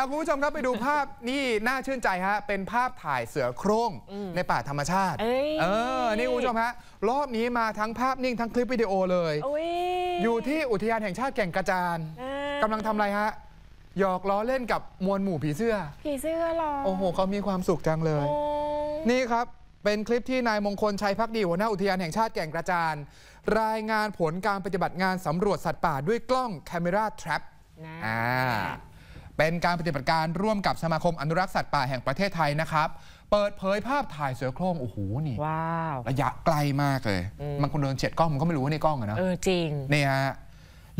าคุณผู้ชมครับไปดูภาพนี่น่าชื่นใจฮะ เป็นภาพถ่ายเสือโคร่งในป่าธรรมชาติ เออนี่คุณผู้ชมฮะ รอบนี้มาทั้งภาพนิ่งทั้งคลิปวิดีโอเลยอยู่ที่อุทยานแห่งชาติแก่งกระจานกำลังทำอะไรฮะ หยอกล้อเล่นกับมวลหมู่ผีเสื้อ ผีเสื้อหรอ โอ้โหเขามีความสุขจังเลย นี่ครับเป็นคลิปที่นายมงคลชัยพักดีหัวหน้าอุทยานแห่งชาติแก่งกระจานรายงานผลการปฏิบัติงานสำรวจสัตว์ป่าด้วยกล้องแคมราทรัพอ่าเป็นการปฏิบัติการร่วมกับสมาคมอนุรักษ์สัตว์ป่าแห่งประเทศไทยนะครับ เปิดเผยภาพถ่ายเสือโคร่งโอ้โหนี่ ว้าว ระยะไกลมากเลย มันคนเดินเียดกล้อง มันก็ไม่รู้ว่าในกล้องอะนะเออ จริงนี่ฮะ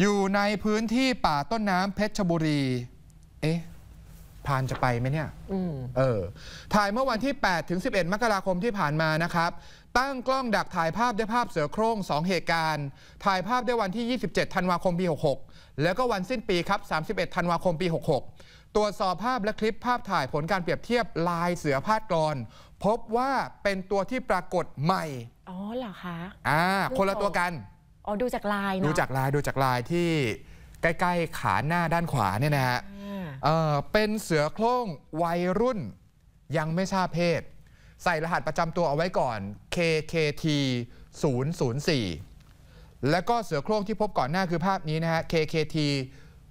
อยู่ในพื้นที่ป่าต้นน้ำเพชรบุรี เอ๊ะพานจะไปไหมเนี่ยเออ ถ่ายเมื่อวันที่ 8 ถึง 11 มกราคมที่ผ่านมานะครับ ตั้งกล้องดักถ่ายภาพได้ภาพเสือโคร่ง2 เหตุการณ์ ถ่ายภาพได้วันที่ 27 ธันวาคมปี 66 แล้วก็วันสิ้นปีครับ 31 ธันวาคมปี 66 ตรวจสอบภาพและคลิปภาพถ่ายผลการเปรียบเทียบลายเสือพาดกรอน พบว่าเป็นตัวที่ปรากฏใหม่ อ๋อ เหรอคะ อ่า คนละตัวกัน อ๋อดูจากลายเนาะ ดูจากลายดูจากลายที่ใกล้ๆขาหน้าด้านขวาเนี่ยนะฮะเป็นเสือโคร่งวัยรุ่นยังไม่ทราบเพศ ใส่รหัสประจำตัวเอาไว้ก่อน KKT 004 แล้วก็เสือโคร่งที่พบก่อนหน้าคือภาพนี้นะฮะ KKT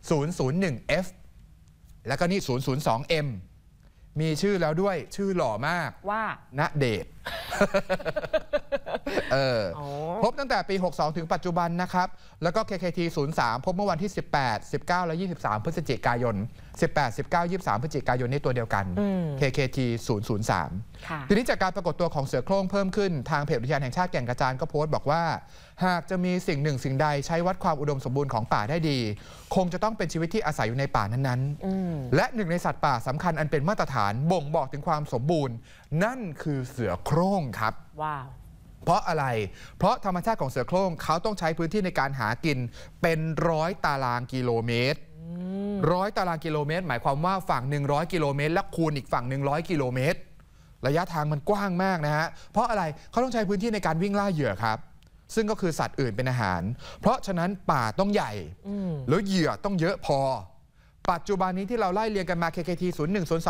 001F แล้วก็นี่ 002M มีชื่อแล้วด้วยชื่อหล่อมาก ว่า ณเดชเออพบตั้งแต่ปี 62 ถึงปัจจุบันนะครับ แล้วก็ KKT 03 พบเมื่อวันที่ 18 19และ23 พฤศจิกายน 18 19 23 พฤศจิกายนนีตัวเดียวกัน KKT 003ทีนี้จากการปรากฏตัวของเสือโคร่งเพิ่มขึ้นทางเพจอุทยานแห่งชาติแก่งกระจานก็โพสต์บอกว่า หากจะมีสิ่งหนึ่งสิ่งใดใช้วัดความอุดมสมบูรณ์ของป่าได้ดี คงจะต้องเป็นชีวิตที่อาศัยอยู่ในป่านั้นๆ และหนึ่ง ในสัตว์ป่าสำคัญอันเป็นมาตรฐาน บ่งบอกถึงความสมบูรณนั่นคือเสือโคร่งครับว้าวเพราะอะไร เพราะธรรมชาติของเสือโคร่งเขาต้องใช้พื้นที่ในการหากินเป็นร้อยตารางกิโลเมตร ร้อยตารางกิโลเมตร หมายความว่าฝั่ง100 กิโลเมตร และคูณอีกฝั่ง 100 กิโลเมตร ระยะทางมันกว้างมากนะฮะ เพราะอะไรเขาต้องใช้พื้นที่ในการวิ่งล่าเหยื่อครับ ซึ่งก็คือสัตว์อื่นเป็นอาหาร เพราะฉะนั้นป่าต้องใหญ่แล้วเหยื่อต้องเยอะพอปัจจุบันนี้ที่เราไล่เรียงกันมา KKT 01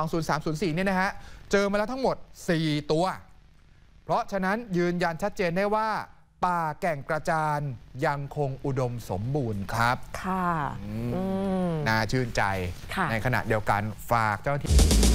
02 03 04เนี่ยนะฮะ เจอมาแล้วทั้งหมด 4 ตัว เพราะฉะนั้นยืนยันชัดเจนได้ว่า ป่าแก่งกระจานยังคงอุดมสมบูรณ์ครับ ค่ะน่าชื่นใจในขณะเดียวกันฝากเจ้าที่